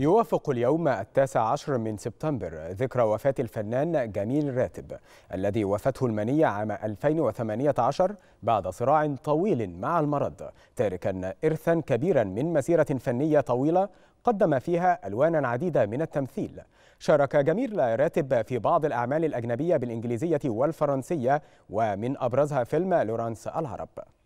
يوافق اليوم التاسع عشر من سبتمبر ذكرى وفاة الفنان جميل راتب الذي وفته المنية عام 2018 بعد صراع طويل مع المرض تاركا إرثا كبيرا من مسيرة فنية طويلة قدم فيها ألوانا عديدة من التمثيل شارك جميل راتب في بعض الأعمال الأجنبية بالإنجليزية والفرنسية ومن أبرزها فيلم لورانس العرب